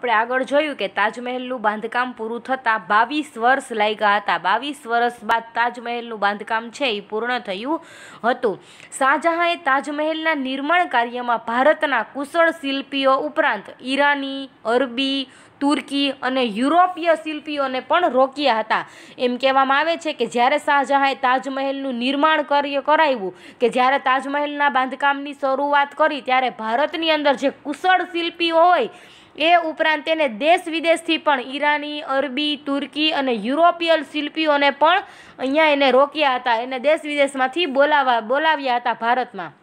આપણે આગળ જોયું કે તાજમહેલનું બાંધકામ પૂરું થતાં બાવીસ વર્ષ લાગ્યા હતા બાવીસ વર્ષ બાદ તાજમહેલનું બાંધકામ છે એ પૂર્ણ થયું હતું શાહજહાંએ તાજમહેલના નિર્માણ કાર્યમાં ભારતના કુશળ શિલ્પીઓ ઉપરાંત ઈરાની અરબી તુર્કી અને યુરોપીય શિલ્પીઓને પણ રોક્યા હતા એમ કહેવામાં આવે છે કે જ્યારે શાહજહાંએ તાજમહેલનું નિર્માણ કાર્ય કરાવ્યું કે જ્યારે તાજમહેલના બાંધકામની શરૂઆત કરી ત્યારે ભારતની અંદર જે કુશળ શિલ્પીઓ હોય એ ઉપરાંત તેને દેશ વિદેશથી પણ ઈરાની અરબી તુર્કી અને યુરોપિયન શિલ્પીઓને પણ અહીંયા એને રોક્યા હતા એને દેશ વિદેશમાંથી બોલાવા બોલાવ્યા હતા ભારતમાં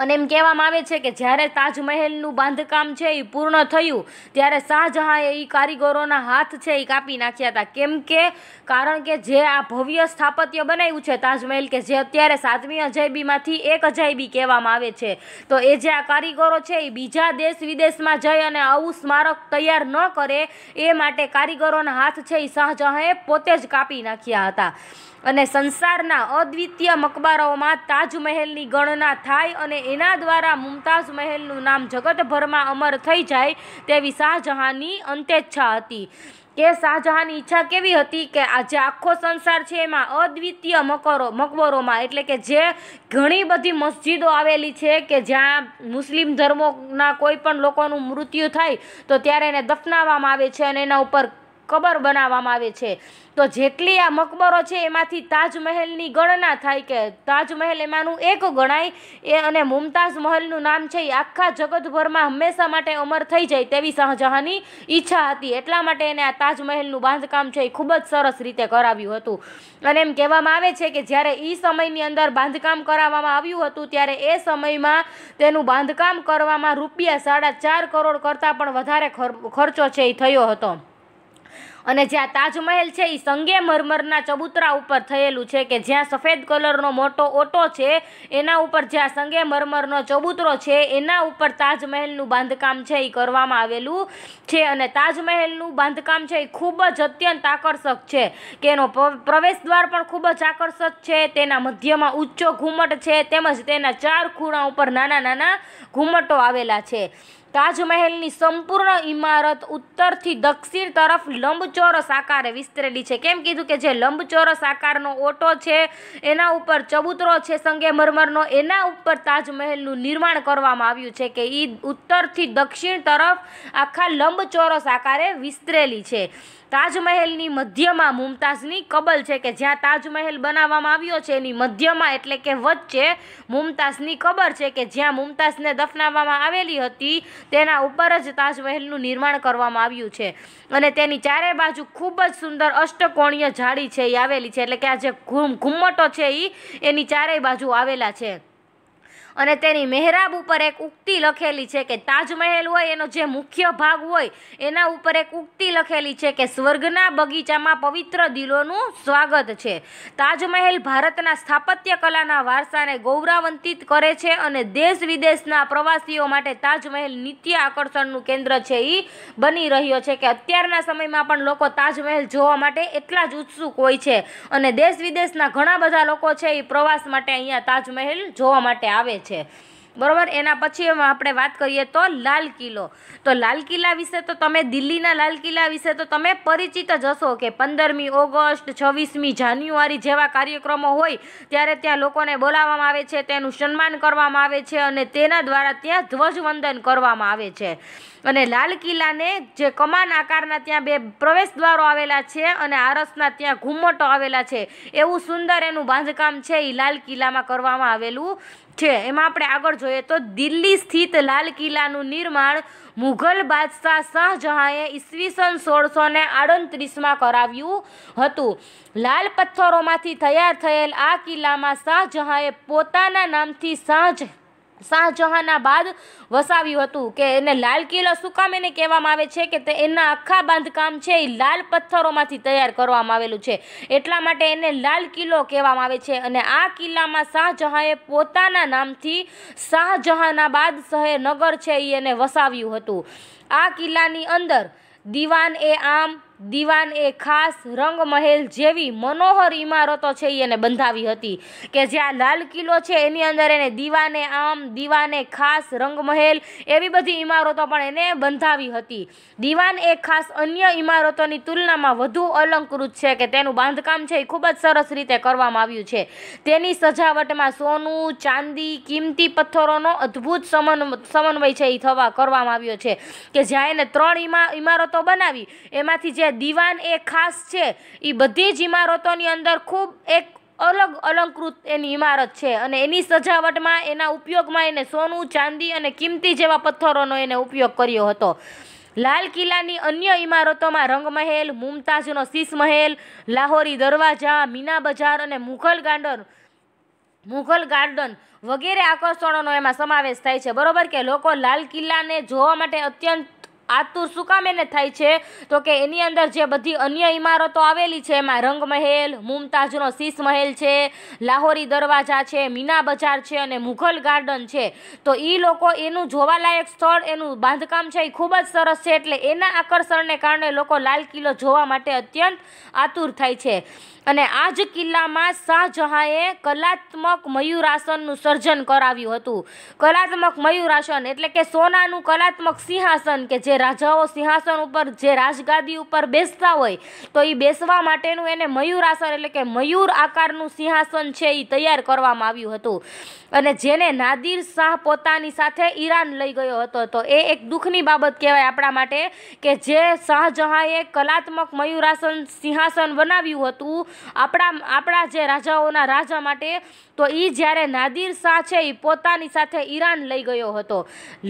અને એમ કહેવામાં આવે છે કે જ્યારે તાજમહેલનું બાંધકામ છે એ પૂર્ણ થયું ત્યારે શાહજહાંએ એ કારીગરોના હાથ છે એ કાપી નાખ્યા હતા કેમ કે કારણ કે જે આ ભવ્ય સ્થાપત્ય બનાવ્યું છે તાજમહેલ કે જે અત્યારે સાતમી અજાયબીમાંથી એક અજાયબી કહેવામાં આવે છે તો એ જે આ કારીગરો છે એ બીજા દેશ વિદેશમાં જઈ અને આવું સ્મારક તૈયાર ન કરે એ માટે કારીગરોના હાથ છે એ શાહજહાંએ પોતે જ કાપી નાખ્યા હતા અને સંસારના અદ્વિતીય મકબરાઓમાં તાજમહેલની ગણના થાય અને એના દ્વારા મુમતાઝ મહેલનું નામ જગતભરમાં અમર થઈ જાય તેવી શાહજહાંની અંતેચ્છા હતી કે શાહજહાંની ઈચ્છા કેવી હતી કે આ જે આખો સંસાર છે એમાં અદ્વિતીય મકરો મકબરોમાં એટલે કે જે ઘણી બધી મસ્જિદો આવેલી છે કે જ્યાં મુસ્લિમ ધર્મોના કોઈ પણ લોકોનું મૃત્યુ થાય તો ત્યારે એને દફનાવવામાં આવે છે અને એના ઉપર કબર બનાવવામાં આવે છે તો જેટલી આ મકબરો છે એમાંથી તાજમહેલની ગણના થાય કે તાજમહેલ એમાંનું એક ગણાય એ અને મુમતાઝ મહેલનું નામ છે એ આખા જગતભરમાં હંમેશા માટે અમર થઈ જાય તેવી શાહજહાંની ઈચ્છા હતી એટલા માટે એને આ તાજમહેલનું બાંધકામ છે એ ખૂબ જ સરસ રીતે કરાવ્યું હતું અને એમ કહેવામાં આવે છે કે જ્યારે એ સમયની અંદર બાંધકામ કરાવવામાં આવ્યું હતું ત્યારે એ સમયમાં તેનું બાંધકામ કરવામાં રૂપિયા સાડા ચાર કરોડ કરતાં પણ વધારે ખર્ચો છે એ થયો હતો અને જ્યાં તાજમહેલ છે એ સંગે મરમરના ચબૂતરા ઉપર થયેલું છે કે જ્યાં સફેદ કલરનો મોટો ઓટો છે એના ઉપર જ્યાં આ સંગે મરમરનો ચબૂતરો છે એના ઉપર તાજમહેલનું બાંધકામ છે એ કરવામાં આવેલું છે અને તાજમહેલનું બાંધકામ છે એ ખૂબ જ અત્યંત આકર્ષક છે કે એનો પ્રવેશ દ્વાર પણ ખૂબ જ આકર્ષક છે તેના મધ્યમાં ઊંચો ઘુમટ છે તેમજ તેના ચાર ખૂણા ઉપર નાના નાના ઘુમટો આવેલા છે તાજમહેલની સંપૂર્ણ ઇમારત ઉત્તરથી દક્ષિણ તરફ લંબચોરસ આકારે વિસ્તરેલી છે કેમ કીધું કે જે લંબચોરસ આકારનો ઓટો છે એના ઉપર ચબૂતરો છે સંગેમરમરનો એના ઉપર તાજમહેલનું નિર્માણ કરવામાં આવ્યું છે કે એ ઉત્તરથી દક્ષિણ તરફ આખા લંબચોરસ આકારે વિસ્તરેલી છે તાજમહેલની મધ્યમાં મુમતાઝની કબલ છે કે જ્યાં તાજમહેલ બનાવવામાં આવ્યો છે એની મધ્યમાં એટલે કે વચ્ચે મુમતાઝની કબર છે કે જ્યાં મુમતાઝને દફનાવવામાં આવેલી હતી તેના ઉપર જ તાજમહેલનું નિર્માણ કરવામાં આવ્યું છે અને તેની ચારે બાજુ ખૂબ જ સુંદર અષ્ટકોણીય જાળી છે એ આવેલી છે એટલે કે આ જે ઘુમ્મટો છે એ એની ચારેય બાજુ આવેલા છે અને તેની મહેરાબ ઉપર એક ઉક્તિ લખેલી છે કે તાજમહેલ હોય એનો જે મુખ્ય ભાગ હોય એના ઉપર એક ઉક્તિ લખેલી છે કે સ્વર્ગના બગીચામાં પવિત્ર દિલોનું સ્વાગત છે તાજમહેલ ભારતના સ્થાપત્ય કલાના વારસાને ગૌરવાન્વિત કરે છે અને દેશ વિદેશના પ્રવાસીઓ માટે તાજમહેલ નિત્ય આકર્ષણનું કેન્દ્ર છે એ બની રહ્યો છે કે અત્યારના સમયમાં પણ લોકો તાજમહેલ જોવા માટે એટલા જ ઉત્સુક હોય છે અને દેશ વિદેશના ઘણા બધા લોકો છે એ પ્રવાસ માટે અહીંયા તાજમહેલ જોવા માટે આવે છે છે બરાબર એના પછી આપણે વાત કરીએ તો લાલ કિલ્લો તો લાલ કિલ્લા વિશે તો તમે દિલ્હીના લાલ કિલ્લા વિશે તો તમે પરિચિત જ હશો કે પંદરમી ઓગસ્ટ છવ્વીસમી જાન્યુઆરી જેવા કાર્યક્રમો હોય ત્યારે ત્યાં લોકોને બોલાવવામાં આવે છે તેનું સન્માન કરવામાં આવે છે અને તેના દ્વારા ત્યાં ધ્વજવંદન કરવામાં આવે છે અને લાલ કિલ્લાને જે કમાન આકારના ત્યાં બે પ્રવેશ દ્વારો આવેલા છે અને આરસના ત્યાં ઘુમ્મટો આવેલા છે એવું સુંદર એનું બાંધકામ છે એ લાલ કિલ્લામાં કરવામાં આવેલું છે એમાં આપણે આગળ જોઈએ તો દિલ્હી સ્થિત લાલ કિલ્લાનું નિર્માણ મુઘલ બાદશાહ શાહજહાંએ ઈસવીસન સોળસો ને આડત્રીસમાં કરાવ્યું હતું લાલ પથ્થરોમાંથી તૈયાર થયેલ આ કિલ્લામાં શાહજહાંએ પોતાના નામથી શાહ શાહજહાંના બાદ વસાવ્યું હતું કે એને લાલ કિલ્લો શું કામ એને કહેવામાં આવે છે કે તે એના આખા બાંધકામ છે એ લાલ પથ્થરોમાંથી તૈયાર કરવામાં આવેલું છે એટલા માટે એને લાલ કિલ્લો કહેવામાં આવે છે અને આ કિલ્લામાં શાહજહાંએ પોતાના નામથી શાહજહાનાબાદ શહેર નગર છે એ એને વસાવ્યું હતું આ કિલ્લાની અંદર દિવાન એ આમ દિવાન એ ખાસ રંગમહેલ જેવી મનોહર ઇમારતો છે એ એને બંધાવી હતી કે જ્યાં લાલ કિલ્લો છે એની અંદર એને દીવાને આમ દીવાને ખાસ રંગમહેલ એવી બધી ઇમારતો પણ એને બંધાવી હતી દીવાન એ ખાસ અન્ય ઇમારતોની તુલનામાં વધુ અલંકૃત છે કે તેનું બાંધકામ છે એ ખૂબ જ સરસ રીતે કરવામાં આવ્યું છે તેની સજાવટમાં સોનું ચાંદી કિંમતી પથ્થરોનો અદ્ભુત સમન સમન્વય છે એ થવા કરવામાં આવ્યો છે કે જ્યાં એને ત્રણ ઇમારતો બનાવી એમાંથી જે જે દિવાન એ ખાસ છે એ બધી જ ઇમારતોની અંદર ખૂબ એક અલગ અલંકૃત એની ઇમારત છે અને એની સજાવટમાં એના ઉપયોગમાં એને સોનું ચાંદી અને કિંમતી જેવા પથ્થરોનો એને ઉપયોગ કર્યો હતો લાલ કિલ્લાની અન્ય ઇમારતોમાં રંગમહેલ મુમતાઝનો મહેલ લાહોરી દરવાજા મીના બજાર અને મુઘલ ગાર્ડન મુઘલ ગાર્ડન વગેરે આકર્ષણોનો એમાં સમાવેશ થાય છે બરોબર કે લોકો લાલ કિલ્લાને જોવા માટે અત્યંત આતુર શું કામ એને થાય છે તો કે એની અંદર જે બધી અન્ય ઇમારતો આવેલી છે એમાં રંગમહેલ મુમતાજનો શીશ મહેલ છે લાહોરી દરવાજા છે મીના બજાર છે અને મુઘલ ગાર્ડન છે તો એ લોકો એનું જોવાલાયક સ્થળ એનું બાંધકામ છે એ ખૂબ જ સરસ છે એટલે એના આકર્ષણને કારણે લોકો લાલ કિલ્લો જોવા માટે અત્યંત આતુર થાય છે અને આ જ કિલ્લામાં શાહજહાંએ કલાત્મક મયુરાસનનું સર્જન કરાવ્યું હતું કલાત્મક મયુરાસન એટલે કે સોનાનું કલાત્મક સિંહાસન કે જે રાજાઓ સિંહાસન ઉપર જે રાજગાદી ઉપર બેસતા હોય તો એ બેસવા માટેનું એને મયુરાસન એટલે કે મયુર આકારનું સિંહાસન છે એ તૈયાર કરવામાં આવ્યું હતું અને જેને નાદિર શાહ પોતાની સાથે ઈરાન લઈ ગયો હતો તો એ એક દુઃખની બાબત કહેવાય આપણા માટે કે જે શાહજહાંએ કલાત્મક મયુરાસન સિંહાસન બનાવ્યું હતું આપણા આપણા જે રાજાઓના રાજા માટે તો એ જ્યારે નાદિર શાહ છે એ પોતાની સાથે ઈરાન લઈ ગયો હતો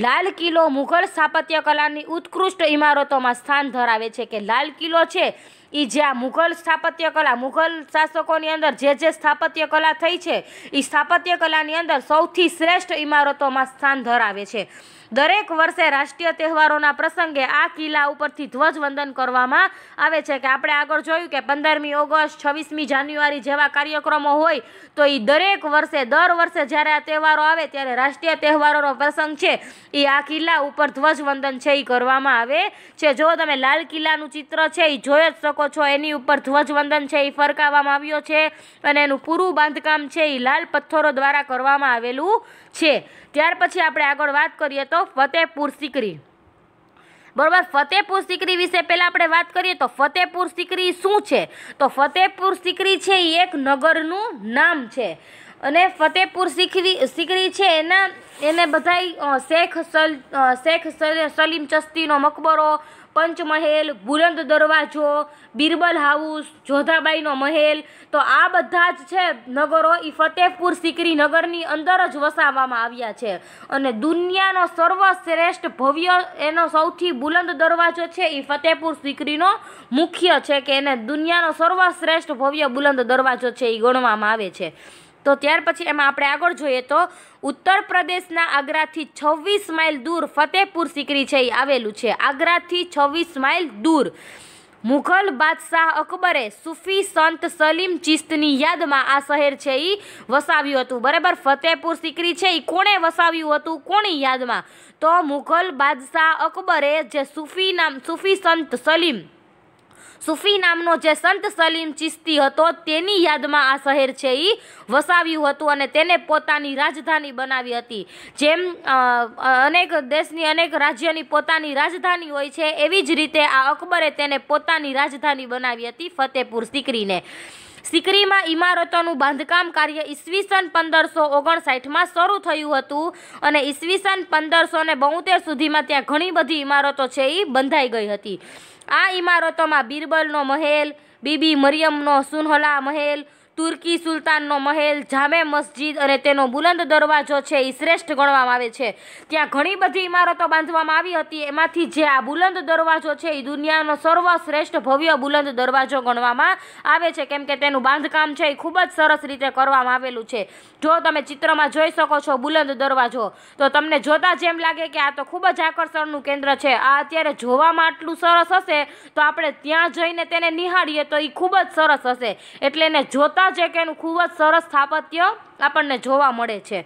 લાલ કિલ્લો મુઘલ સ્થાપત્ય કલાની ઉત્કૃષ્ટ ઇમારતોમાં સ્થાન ધરાવે છે કે લાલ કિલ્લો છે એ જ્યાં મુઘલ સ્થાપત્ય કલા મુઘલ શાસકોની અંદર જે જે સ્થાપત્ય કલા થઈ છે એ સ્થાપત્ય કલાની અંદર સૌથી શ્રેષ્ઠ ઇમારતોમાં સ્થાન ધરાવે છે દરેક વર્ષે રાષ્ટ્રીય તહેવારોના પ્રસંગે આ કિલ્લા ઉપરથી ધ્વજવંદન કરવામાં આવે છે કે આપણે આગળ જોયું કે પંદરમી ઓગસ્ટ છવ્વીસમી જાન્યુઆરી જેવા કાર્યક્રમો હોય તો એ દરેક વર્ષે દર વર્ષે જ્યારે આ તહેવારો આવે ત્યારે રાષ્ટ્રીય તહેવારોનો પ્રસંગ છે એ આ કિલ્લા ઉપર ધ્વજવંદન છે એ કરવામાં આવે છે જો તમે લાલ કિલ્લાનું ચિત્ર છે એ જોઈ જ શકો શકો છો એની ઉપર ધ્વજવંદન છે એ ફરકાવવામાં આવ્યો છે અને એનું પૂરું બાંધકામ છે એ લાલ પથ્થરો દ્વારા કરવામાં આવેલું છે ત્યાર પછી આપણે આગળ વાત કરીએ તો ફતેહપુર સિકરી બરોબર ફતેહપુર સિકરી વિશે પહેલાં આપણે વાત કરીએ તો ફતેહપુર સિકરી શું છે તો ફતેહપુર સિકરી છે એ એક નગરનું નામ છે અને ફતેહપુર સિકરી સિકરી છે એના એને બધાય શેખ સલ શેખ સલીમ ચસ્તીનો મકબરો પંચમહેલ બુલંદ દરવાજો બિરબલ હાઉસ જોધાબાઈનો મહેલ તો આ બધા જ છે નગરો એ ફતેહપુર સિકરી નગરની અંદર જ વસાવવામાં આવ્યા છે અને દુનિયાનો સર્વશ્રેષ્ઠ ભવ્ય એનો સૌથી બુલંદ દરવાજો છે એ ફતેહપુર સિકરીનો મુખ્ય છે કે એને દુનિયાનો સર્વશ્રેષ્ઠ ભવ્ય બુલંદ દરવાજો છે એ ગણવામાં આવે છે તો ત્યાર પછી એમાં આપણે આગળ જોઈએ તો ઉત્તર પ્રદેશના આગ્રાથી છવ્વીસ માઇલ દૂર ફતેહપુર સિકરી છે એ આવેલું છે આગ્રાથી છવ્વીસ માઇલ દૂર મુઘલ બાદશાહ અકબરે સુફી સંત સલીમ ચિસ્તની યાદમાં આ શહેર છે એ વસાવ્યું હતું બરાબર ફતેહપુર સિકરી છે એ કોણે વસાવ્યું હતું કોની યાદમાં તો મુઘલ બાદશાહ અકબરે જે સૂફી નામ સૂફી સંત સલીમ સુફી નામનો જે સંત સલીમ ચિસ્તી હતો તેની યાદમાં આ શહેર છે એ વસાવ્યું હતું અને તેને પોતાની રાજધાની બનાવી હતી જેમ અનેક દેશની અનેક રાજ્યની પોતાની રાજધાની હોય છે એવી જ રીતે આ અકબરે તેને પોતાની રાજધાની બનાવી હતી ફતેપુર સિકરીને સિકરીમાં ઇમારતોનું બાંધકામ કાર્ય ઈસવીસન પંદરસો ઓગણસાઠમાં શરૂ થયું હતું અને ઈસવીસન પંદરસો ને બોતેર સુધીમાં ત્યાં ઘણી બધી ઇમારતો છે એ બંધાઈ ગઈ હતી આ ઇમારતોમાં બિરબલનો મહેલ બીબી મરિયમનો સુનહલા મહેલ તુર્કી સુલતાનનો મહેલ જામે મસ્જિદ અને તેનો બુલંદ દરવાજો છે એ શ્રેષ્ઠ ગણવામાં આવે છે ત્યાં ઘણી બધી ઇમારતો બાંધવામાં આવી હતી એમાંથી જે આ બુલંદ દરવાજો છે એ દુનિયાનો સર્વશ્રેષ્ઠ ભવ્ય બુલંદ દરવાજો ગણવામાં આવે છે કેમ કે તેનું બાંધકામ છે એ ખૂબ જ સરસ રીતે કરવામાં આવેલું છે જો તમે ચિત્રમાં જોઈ શકો છો બુલંદ દરવાજો તો તમને જોતાં જેમ લાગે કે આ તો ખૂબ જ આકર્ષણનું કેન્દ્ર છે આ અત્યારે જોવામાં આટલું સરસ હશે તો આપણે ત્યાં જઈને તેને નિહાળીએ તો એ ખૂબ જ સરસ હશે એટલે એને જોતાં જ એક એનું ખૂબ જ સરસ સ્થાપત્ય આપણને જોવા મળે છે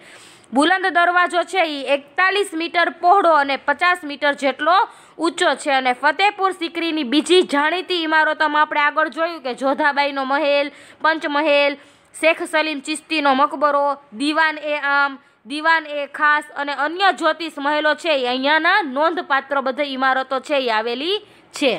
બુલંદ દરવાજો છે એ એકતાલીસ મીટર પહોળો અને પચાસ મીટર જેટલો ઊંચો છે અને ફતેહપુર સિકરીની બીજી જાણીતી ઇમારતોમાં આપણે આગળ જોયું કે જોધાબાઈનો મહેલ પંચમહેલ શેખ સલીમ ચિશ્તીનો મકબરો દીવાન એ આમ દીવાન એ ખાસ અને અન્ય જ્યોતિષ મહેલો છે એ અહીંયાના નોંધપાત્ર બધી ઇમારતો છે એ આવેલી છે